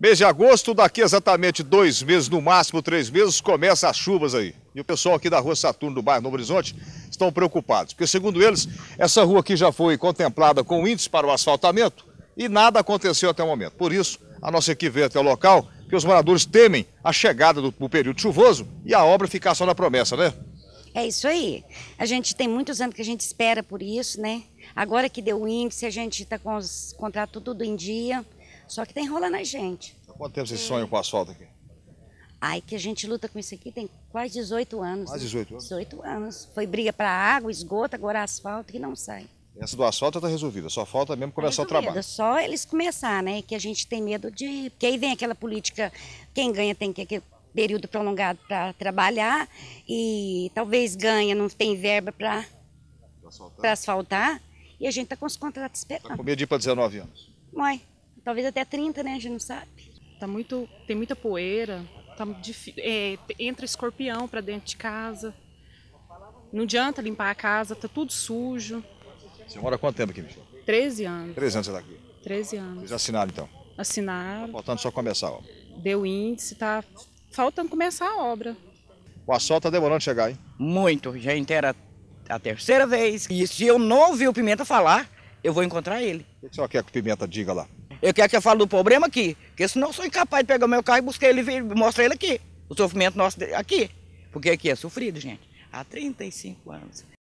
Mês de agosto, daqui exatamente dois meses, no máximo três meses, começa as chuvas aí. E o pessoal aqui da rua Saturno do bairro Novo Horizonte estão preocupados, porque segundo eles, essa rua aqui já foi contemplada com índice para o asfaltamento e nada aconteceu até o momento. Por isso, a nossa equipe veio até o local, que os moradores temem a chegada do, do período chuvoso e a obra ficar só na promessa, né? É isso aí. A gente tem muitos anos que a gente espera por isso, né? Agora que deu o índice, a gente está com os contratos tudo em dia. Só que tá enrolando a gente. Há tá quanto tempo vocês sonham com asfalto aqui? Ai, que a gente luta com isso aqui tem quase 18 anos. Quase 18 né? anos? 18 anos. Foi briga para água, esgoto, agora asfalto que não sai. Essa do asfalto está resolvida, só falta mesmo começar o trabalho. Só eles começar, né? Que a gente tem medo de. Porque aí vem aquela política, quem ganha tem que aquele período prolongado para trabalhar e talvez ganha, não tem verba para asfaltar. Pra asfaltar. E a gente está com os contratos esperando. Tá com medo de ir para 19 anos. Mãe talvez até 30, né? A gente não sabe. Tá muito, tem muita poeira, tá é, entra escorpião para dentro de casa. Não adianta limpar a casa, tá tudo sujo. Você mora há quanto tempo aqui, Michel? 13 anos. 13 anos você tá aqui? 13 anos. Vocês assinaram então? Assinaram. Tá faltando só começar, ó. Deu índice, tá faltando começar a obra. O assalto tá demorando chegar, hein? Muito, gente, era a terceira vez. E se eu não ouvir o Pimenta falar, eu vou encontrar ele. O que você quer que o Pimenta diga lá? Eu quero que eu fale do problema aqui, porque senão eu sou incapaz de pegar o meu carro e buscar ele e mostrar ele aqui. O sofrimento nosso aqui. Porque aqui é sofrido, gente. Há 35 anos.